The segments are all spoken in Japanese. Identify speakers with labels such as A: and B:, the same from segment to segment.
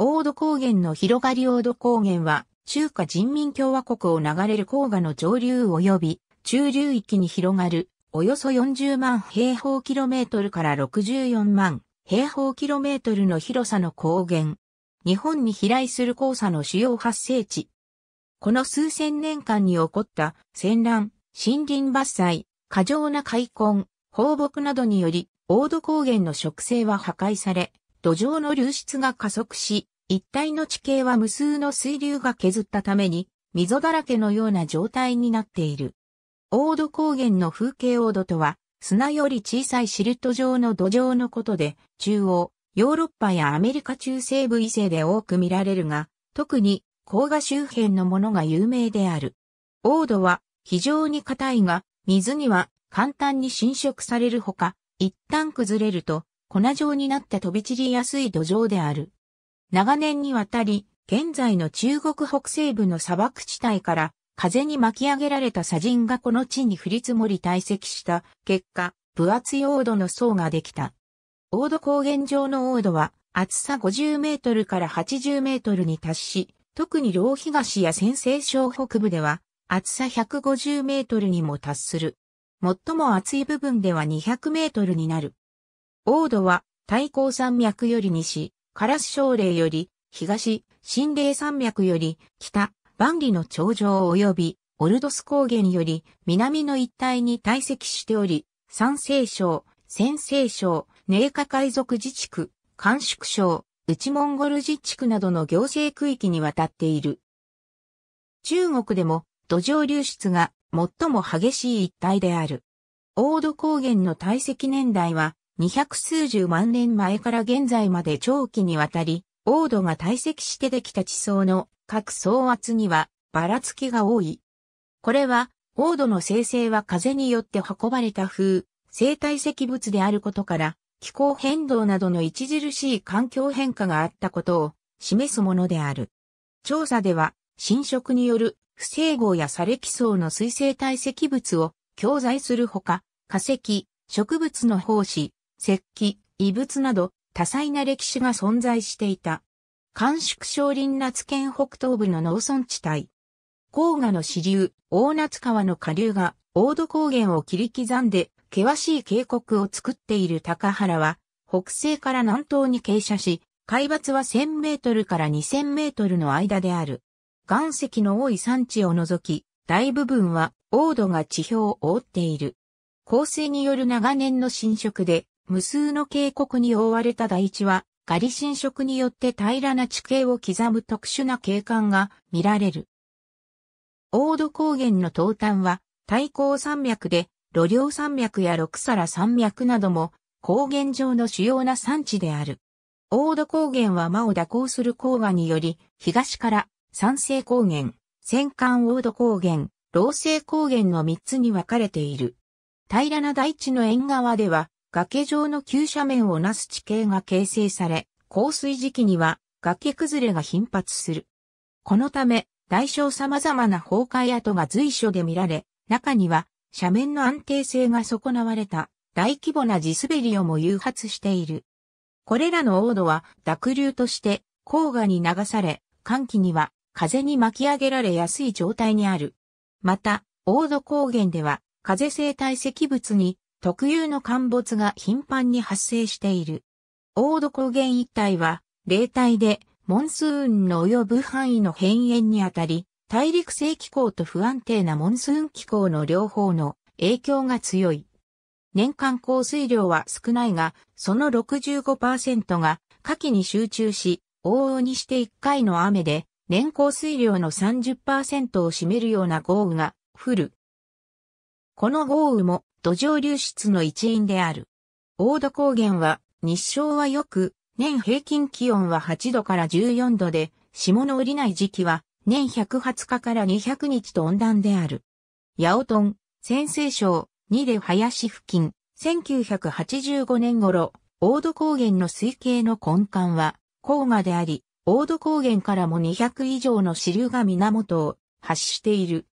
A: 大戸高原の広がり大戸高原は、中華人民共和国を流れる黄河の上流及び中流域に広がる、およそ40万平方キロメートルから64万平方キロメートルの広さの高原。日本に飛来する黄砂の主要発生地。この数千年間に起こった戦乱、森林伐採、過剰な開墾、放牧などにより、大戸高原の植生は破壊され、土壌の流出が加速し、一帯の地形は無数の水流が削ったために、溝だらけのような状態になっている。ー土高原の風景ー土とは、砂より小さいシルト状の土壌のことで、中央、ヨーロッパやアメリカ中西部以西で多く見られるが、特に黄河周辺のものが有名である。黄土は非常に硬いが、水には簡単に侵食されるほか、一旦崩れると粉状になって飛び散りやすい土壌である。長年にわたり、現在の中国北西部の砂漠地帯から風に巻き上げられた砂塵がこの地に降り積もり堆積した結果、分厚い黄土の層ができた。黄土高原上の黄土は厚さ50メートルから80メートルに達し、特に老東や先西省北部では厚さ150メートルにも達する。最も厚い部分では200メートルになる。王土は、太閤山脈より西、カラス小霊より、東、新霊山脈より、北、万里の頂上及び、オルドス高原より、南の一帯に堆積しており、山西省、先西省、寧夏海賊自治区、甘粛省、内モンゴル自治区などの行政区域にわたっている。中国でも土壌流出が最も激しい一帯である。大ド高原の堆積年代は200数十万年前から現在まで長期にわたり、王土が堆積してできた地層の各層圧にはばらつきが多い。これは、王土の生成は風によって運ばれた風、生体石物であることから、気候変動などの著しい環境変化があったことを示すものである。調査では、侵食による不整合や砂礫層の水生体積物を教材するほか、化石、植物の胞子、石器、遺物など多彩な歴史が存在していた。甘粛省林夏県北東部の農村地帯。黄河の支流、大夏川の下流が、大戸高原を切り刻んで、険しい渓谷を作っている高原は、北西から南東に傾斜し、海抜は1000メートルから2000メートルの間である。岩石の多い山地を除き、大部分は、黄土が地表を覆っている。降水による長年の浸食で、無数の渓谷に覆われた台地は、ガリ侵食によって平らな地形を刻む特殊な景観が見られる。オード高原の東端は、太閤山脈で、路梁山脈や六皿山脈なども、高原上の主要な産地である。オード高原は間を蛇行する黄河により、東から山西高原、戦艦ード高原、老西高原の三つに分かれている。平らな大地の縁側では、崖状の急斜面をなす地形が形成され、降水時期には崖崩れが頻発する。このため、大小様々な崩壊跡が随所で見られ、中には斜面の安定性が損なわれた大規模な地滑りをも誘発している。これらの王土は濁流として黄河に流され、寒気には風に巻き上げられやすい状態にある。また、王土高原では風生体積物に特有の陥没が頻繁に発生している。大ド高原一帯は、冷帯で、モンスーンの及ぶ範囲の変縁にあたり、大陸性気候と不安定なモンスーン気候の両方の影響が強い。年間降水量は少ないが、その65%が夏季に集中し、往々にして1回の雨で、年降水量の30%を占めるような豪雨が降る。この豪雨も土壌流出の一因である。大ド高原は日照はよく、年平均気温は8度から14度で、霜の降りない時期は年120日から200日と温暖である。八尾トン、先生省、二で林付近、1985年頃、大ド高原の水系の根幹は、黄河であり、大ド高原からも200以上の支流が源を発している。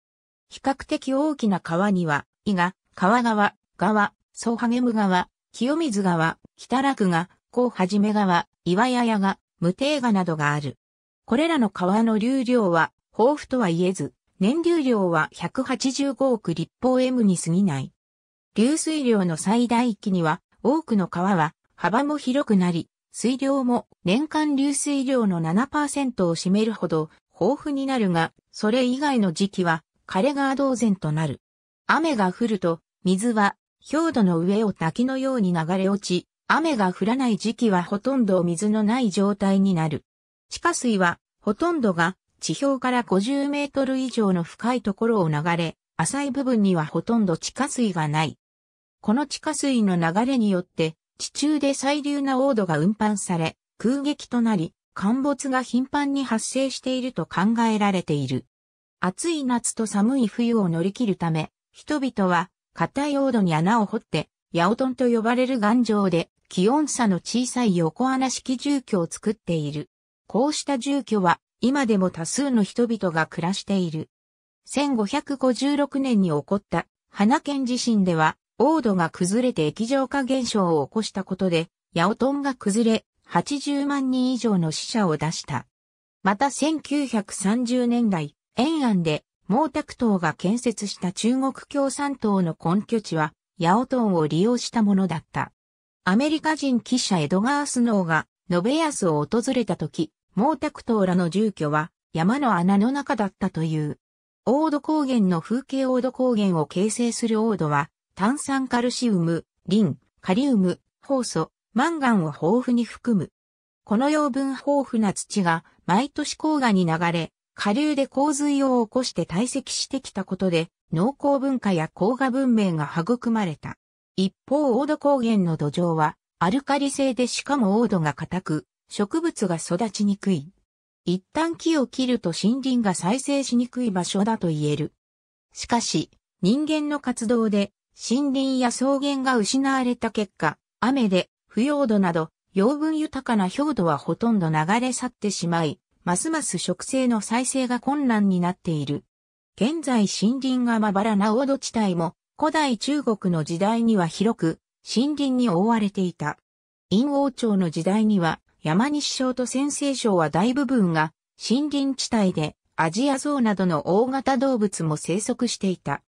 A: 比較的大きな川には、伊賀、川川、川、総励む川、清水川、北楽川、高はじめ川、岩屋屋が、無定河などがある。これらの川の流量は、豊富とは言えず、年流量は185億立方 M に過ぎない。流水量の最大域には、多くの川は、幅も広くなり、水量も年間流水量の7%を占めるほど豊富になるが、それ以外の時期は枯れ川同然となる。雨が降ると水は、氷土の上を滝のように流れ落ち、雨が降らない時期はほとんど水のない状態になる。地下水は、ほとんどが地表から50メートル以上の深いところを流れ、浅い部分にはほとんど地下水がない。この地下水の流れによって、地中で細流な黄土が運搬され、空撃となり、陥没が頻繁に発生していると考えられている。暑い夏と寒い冬を乗り切るため、人々は硬い王土に穴を掘って、ヤオトンと呼ばれる岩上で、気温差の小さい横穴式住居を作っている。こうした住居は、今でも多数の人々が暮らしている。1556年に起こった花県地震では、王土が崩れて液状化現象を起こしたことで、ヤオトンが崩れ、80万人以上の死者を出した。また1930年代、延安で毛沢東が建設した中国共産党の根拠地は、八尾トンを利用したものだった。アメリカ人記者エドガー・スノーが、延安を訪れた時、毛沢東らの住居は、山の穴の中だったという。オード高原の風景オード高原を形成するオードは、炭酸カルシウム、リン、カリウム、ホウ素、マンガンを豊富に含む。この養分豊富な土が毎年黄河に流れ、下流で洪水を起こして堆積してきたことで、農耕文化や工画文明が育まれた。一方、オード高原の土壌は、アルカリ性でしかもオードが硬く、植物が育ちにくい。一旦木を切ると森林が再生しにくい場所だと言える。しかし、人間の活動で森林や草原が失われた結果、雨で腐葉土など養分豊かな表土はほとんど流れ去ってしまい、ますます植生の再生が困難になっている。現在森林がまばらな王土地帯も古代中国の時代には広く森林に覆われていた。陰王朝の時代には山西省と先西省は大部分が森林地帯でアジアゾウなどの大型動物も生息していた。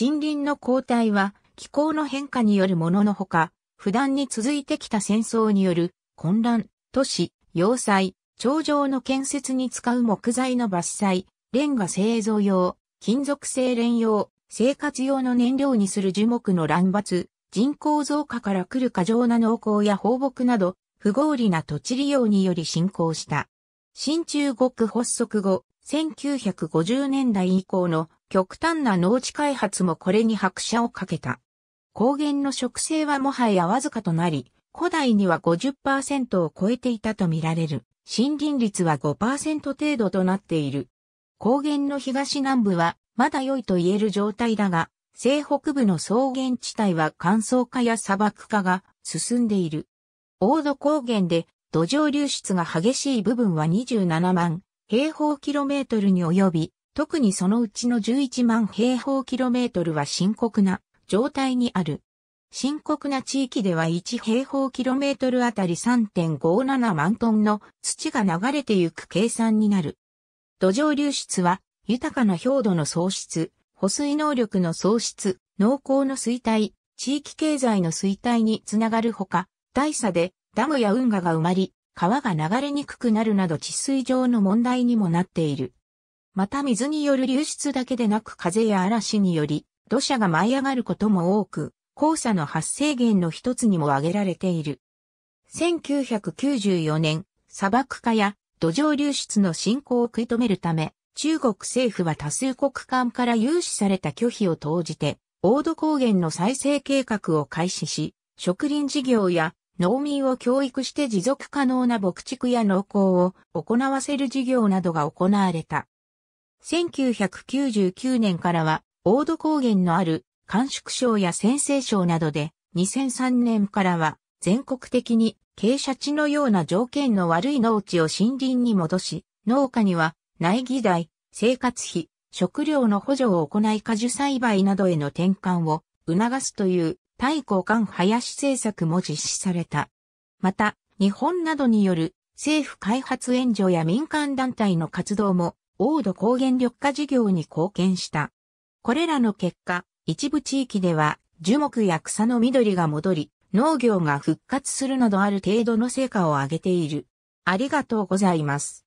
A: 森林の後退は気候の変化によるもののほか、普段に続いてきた戦争による混乱、都市、要塞、頂上の建設に使う木材の伐採、レンガ製造用、金属製ン用、生活用の燃料にする樹木の乱伐、人口増加から来る過剰な農耕や放牧など、不合理な土地利用により進行した。新中国発足後、1950年代以降の極端な農地開発もこれに拍車をかけた。高原の植生はもはやわずかとなり、古代には50%を超えていたとみられる。森林率は5%程度となっている。高原の東南部はまだ良いと言える状態だが、西北部の草原地帯は乾燥化や砂漠化が進んでいる。大土高原で土壌流出が激しい部分は27万平方キロメートルに及び、特にそのうちの11万平方キロメートルは深刻な状態にある。深刻な地域では1平方キロメートルあたり3.57万トンの土が流れてゆく計算になる。土壌流出は豊かな氷土の喪失、保水能力の喪失、農耕の衰退、地域経済の衰退につながるほか、大差でダムや運河が埋まり、川が流れにくくなるなど治水上の問題にもなっている。また水による流出だけでなく風や嵐により土砂が舞い上がることも多く、黄砂の発生源の一つにも挙げられている。1994年、砂漠化や土壌流出の進行を食い止めるため、中国政府は多数国間から融資された拒否を投じて、大土高原の再生計画を開始し、植林事業や農民を教育して持続可能な牧畜や農耕を行わせる事業などが行われた。1999年からは、大土高原のある甘縮省や先生省などで、2003年からは全国的に傾斜地のような条件の悪い農地を森林に戻し、農家には苗木代、生活費、食料の補助を行い果樹栽培などへの転換を促すという対抗官林政策も実施された。また、日本などによる政府開発援助や民間団体の活動も、王土高原緑化事業に貢献した。これらの結果、一部地域では樹木や草の緑が戻り、農業が復活するなどある程度の成果を上げている。ありがとうございます。